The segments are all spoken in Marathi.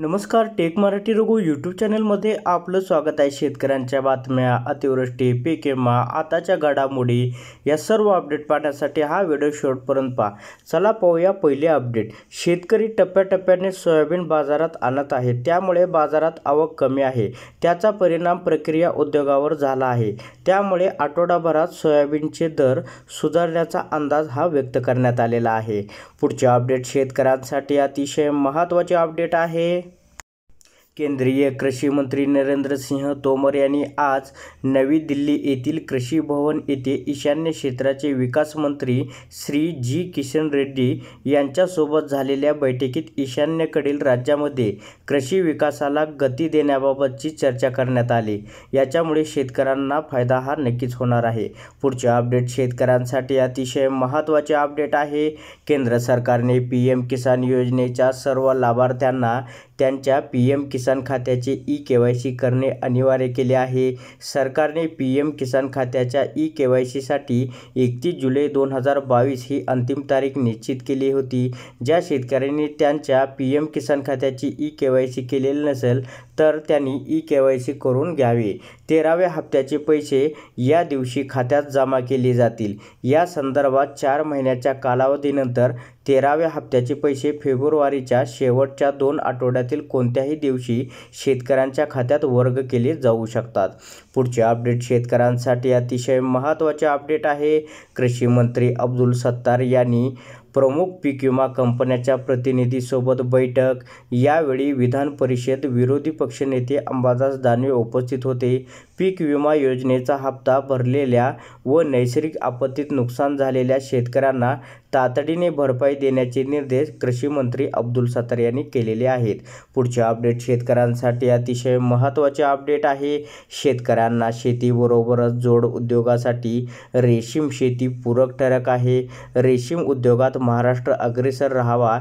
नमस्कार टेक मराठी रघु यूट्यूब चॅनलमध्ये आपलं स्वागत आहे शेतकऱ्यांच्या बातम्या अतिवृष्टी पिकेमा आताच्या घडामोडी या सर्व अपडेट पाहण्यासाठी हा व्हिडिओ शेवटपर्यंत पहा चला पाहूया पहिले अपडेट शेतकरी टप्प्याटप्प्याने सोयाबीन बाजारात आणत आहे त्यामुळे बाजारात आवक कमी आहे त्याचा परिणाम प्रक्रिया उद्योगावर झाला आहे त्यामुळे आठवडाभरात सोयाबीनचे दर सुधारण्याचा अंदाज हा व्यक्त करण्यात आलेला आहे पुढचे अपडेट शेतकऱ्यांसाठी अतिशय महत्त्वाचे अपडेट आहे केंद्रीय कृषी मंत्री नरेंद्र सिंह तोमर यांनी आज नवी दिल्ली येथील कृषी भवन येथे ईशान्य क्षेत्राचे विकास मंत्री श्री जी किशन रेड्डी यांच्यासोबत झालेल्या बैठकीत ईशान्येकडील राज्यामध्ये कृषी विकासाला गती देण्याबाबतची चर्चा करण्यात आली याच्यामुळे शेतकऱ्यांना फायदा हा नक्कीच होणार आहे पुढचे अपडेट शेतकऱ्यांसाठी अतिशय महत्त्वाचे अपडेट आहे केंद्र सरकारने पी एम किसान योजनेच्या सर्व लाभार्थ्यांना त्यांच्या पी एम किसान खात्याचे ई के वाय सी करणे अनिवार्य केले आहे सरकारने पी एम किसान खात्याच्या ई के वाय सीसाठी एकतीस जुलै दोन हजार बावीस ही अंतिम तारीख निश्चित केली होती ज्या शेतकऱ्यांनी त्यांच्या पी एम किसान खात्याची ई के वाय सी केलेली नसेल तर त्यांनी ई के वाय सी करून घ्यावे तेराव्या हप्त्याचे पैसे या दिवशी खात्यात जमा केले जातील या संदर्भात चार महिन्याच्या कालावधीनंतर तेराव्या हप्त्याचे पैसे फेब्रुवारीच्या शेवटच्या दोन आठवड्यातील कोणत्याही दिवशी शेतकऱ्यांच्या खात्यात वर्ग केले जाऊ शकतात पुढचे अपडेट शेतकऱ्यांसाठी अतिशय महत्त्वाचे अपडेट आहे कृषी मंत्री अब्दुल सत्तार यांनी प्रमुख पीक विमा कंपन्याच्या प्रतिनिधीसोबत बैठक यावेळी विधान परिषद विरोधी पक्षनेते अंबादास दानवे उपस्थित होते पीक विमा योजनेचा हप्ता भरलेल्या व नैसर्गिक आपत्तीत नुकसान झालेल्या शेतकऱ्यांना तातडीने भरपाई देण्याचे निर्देश कृषी मंत्री अब्दुल सत्तार यांनी केलेले आहेत पुढचे अपडेट शेतकऱ्यांसाठी अतिशय महत्त्वाचे अपडेट आहे शेतकऱ्यांना शेतीबरोबरच जोड उद्योगासाठी रेशीम शेती पूरक ठरक आहे रेशीम उद्योगात महाराष्ट्र अग्रेसर राहावा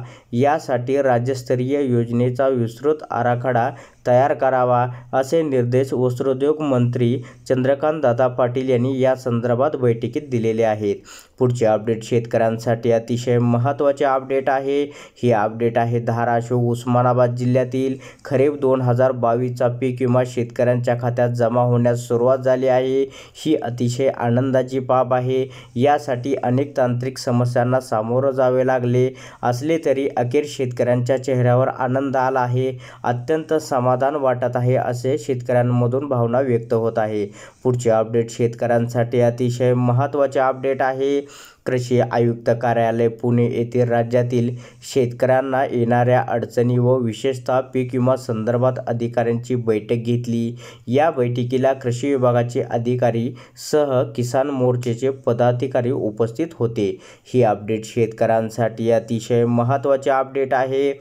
यासाठी राज्यस्तरीय योजनेचा विस्तृत आराखडा तयार करावा असे निर्देश वस्त्रोद्योग मंत्री चंद्रकांत दादा पाटील यांनी या संदर्भात बैठकीत दिलेले आहेत पुढचे अपडेट शेतकऱ्यांसाठी अतिशय महत्त्वाचे अपडेट आहे ही अपडेट आहे धाराशिव उस्मानाबाद जिल्ह्यातील खरीप दोन हजार बावीसचा पीक विमा शेतकऱ्यांच्या खात्यात जमा होण्यास सुरुवात झाली आहे ही अतिशय आनंदाची बाब आहे यासाठी अनेक तांत्रिक समस्यांना सामोरं जावे लागले असले तरी अखेर शेतकऱ्यांच्या चेहऱ्यावर आनंद आला आहे अत्यंत समाधान वाटत आहे असे शेतकऱ्यांमधून भावना व्यक्त होत आहे पुढचे अपडेट शेतकऱ्यांसाठी अतिशय महत्त्वाचे अपडेट आहे कृषी आयुक्त कार्यालय पुणे येथे राज्यातील शेतकऱ्यांना येणाऱ्या अडचणी व विशेषतः पीक विमा संदर्भात अधिकाऱ्यांची बैठक घेतली या बैठकीला कृषी विभागाचे अधिकारी सह किसान मोर्चेचे पदाधिकारी उपस्थित होते ही अपडेट शेतकऱ्यांसाठी अतिशय महत्त्वाचे अपडेट आहे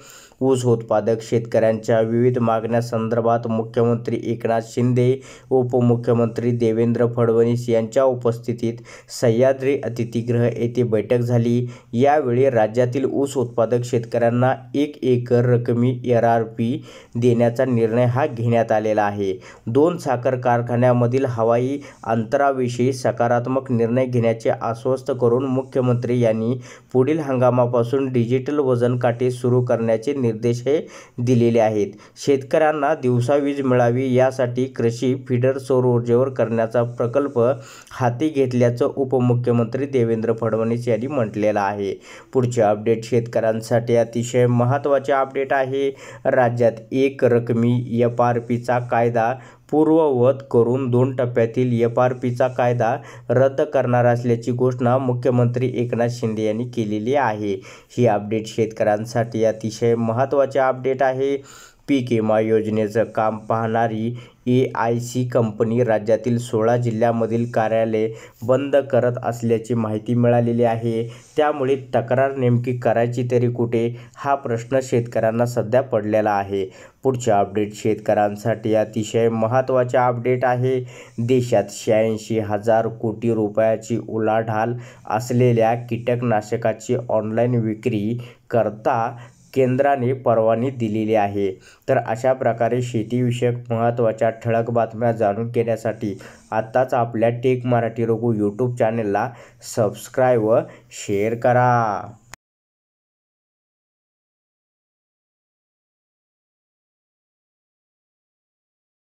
ऊस उत्पादक शेतकऱ्यांच्या विविध मागण्यांसंदर्भात मुख्यमंत्री एकनाथ शिंदे उपमुख्यमंत्री देवेंद्र फडणवीस यांच्या उपस्थितीत सह्याद्री अतिथीगृह येथे बैठक झाली यावेळी राज्यातील ऊस उत्पादक शेतकऱ्यांना एक एकर रकमी एर आर पी देण्याचा निर्णय हा घेण्यात आलेला आहे दोन साखर कारखान्यामधील हवाई अंतराविषयी सकारात्मक निर्णय घेण्याचे आश्वस्त करून मुख्यमंत्री यांनी पुढील हंगामापासून डिजिटल वजन काटे सुरू करण्याचे निर्देशही दिलेले आहेत शेतकऱ्यांना दिवसा वीज मिळावी यासाठी कृषी फीडर सौर ऊर्जेवर करण्याचा प्रकल्प हाती घेतल्याचं उपमुख्यमंत्री देवेंद्र फडणवीस यांनी म्हटलेलं आहे पुढचे अपडेट शेतकऱ्यांसाठी अतिशय महत्त्वाचे अपडेट आहे राज्यात एक रकमी एफ आर पीचा कायदा पूर्ववत करून दोन टप्प्यातील पीचा कायदा रद्द करणार असल्याची घोषणा मुख्यमंत्री एकनाथ शिंदे यांनी केलेली आहे ही अपडेट शेतकऱ्यांसाठी अतिशय महत्त्वाचे अपडेट आहे पीक विमा योजनेचं काम पाहणारी ए आय सी कंपनी राज्यातील सोळा जिल्ह्यामधील कार्यालय बंद करत असल्याची माहिती मिळालेली आहे त्यामुळे तक्रार नेमकी करायची तरी कुठे हा प्रश्न शेतकऱ्यांना सध्या पडलेला आहे पुढच्या अपडेट शेतकऱ्यांसाठी अतिशय महत्त्वाचे अपडेट आहे देशात शहाऐंशी हजार कोटी रुपयाची उलाढाल असलेल्या कीटकनाशकाची ऑनलाईन विक्री करता केंद्राने परवानगी दिलेली आहे तर अशा प्रकारे शेतीविषयक महत्त्वाच्या ठळक बातम्या जाणून घेण्यासाठी आत्ताच आपल्या टेक मराठी रघु यूट्यूब चॅनलला सबस्क्राईब व शेअर करा